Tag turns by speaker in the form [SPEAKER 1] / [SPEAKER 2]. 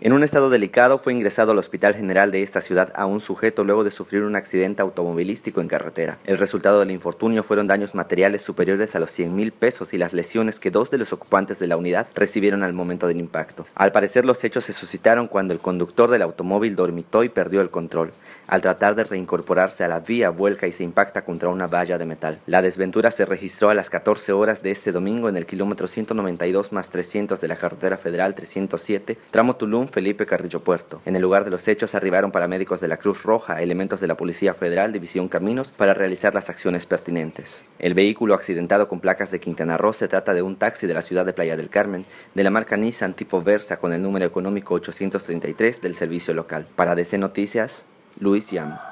[SPEAKER 1] En un estado delicado fue ingresado al Hospital General de esta ciudad a un sujeto luego de sufrir un accidente automovilístico en carretera. El resultado del infortunio fueron daños materiales superiores a los 100 mil pesos y las lesiones que dos de los ocupantes de la unidad recibieron al momento del impacto. Al parecer los hechos se suscitaron cuando el conductor del automóvil dormitó y perdió el control. Al tratar de reincorporarse a la vía vuelca y se impacta contra una valla de metal. La desventura se registró a las 14 horas de este domingo en el kilómetro 192 más 300 de la carretera federal 307, tramo Tulum Felipe Carrillo Puerto. En el lugar de los hechos arribaron paramédicos de la Cruz Roja, elementos de la Policía Federal División Caminos para realizar las acciones pertinentes. El vehículo accidentado con placas de Quintana Roo se trata de un taxi de la ciudad de Playa del Carmen, de la marca Nissan tipo Versa con el número económico 833 del servicio local. Para DC Noticias, Luis Yam.